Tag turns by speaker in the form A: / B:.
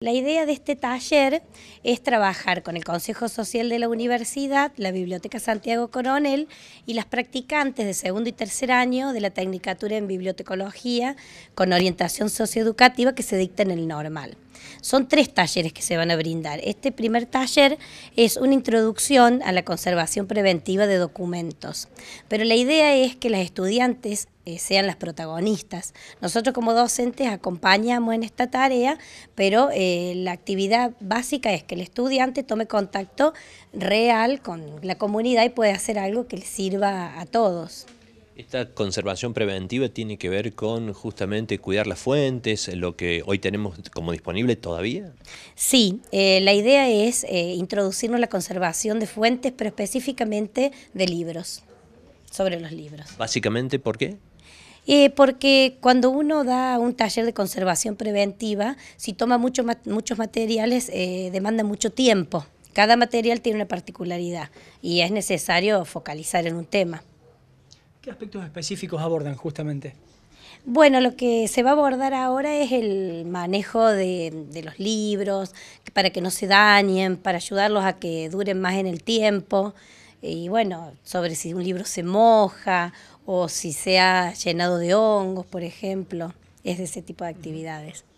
A: La idea de este taller es trabajar con el Consejo Social de la Universidad, la Biblioteca Santiago Coronel y las practicantes de segundo y tercer año de la Tecnicatura en Bibliotecología con orientación socioeducativa que se dicta en el normal. Son tres talleres que se van a brindar. Este primer taller es una introducción a la conservación preventiva de documentos, pero la idea es que las estudiantes eh, sean las protagonistas. Nosotros como docentes acompañamos en esta tarea, pero eh, la actividad básica es que el estudiante tome contacto real con la comunidad y pueda hacer algo que le sirva a todos.
B: Esta conservación preventiva tiene que ver con justamente cuidar las fuentes, lo que hoy tenemos como disponible todavía.
A: Sí, eh, la idea es eh, introducirnos la conservación de fuentes, pero específicamente de libros, sobre los libros.
B: Básicamente, ¿por qué?
A: Eh, porque cuando uno da un taller de conservación preventiva, si toma muchos materiales, demanda mucho tiempo. Cada material tiene una particularidad y es necesario focalizar en un tema.
B: ¿Qué aspectos específicos abordan justamente?
A: Bueno, lo que se va a abordar ahora es el manejo de, los libros, para que no se dañen, para ayudarlos a que duren más en el tiempo. Y bueno, sobre si un libro se moja o si se ha llenado de hongos, por ejemplo. Es de ese tipo de actividades.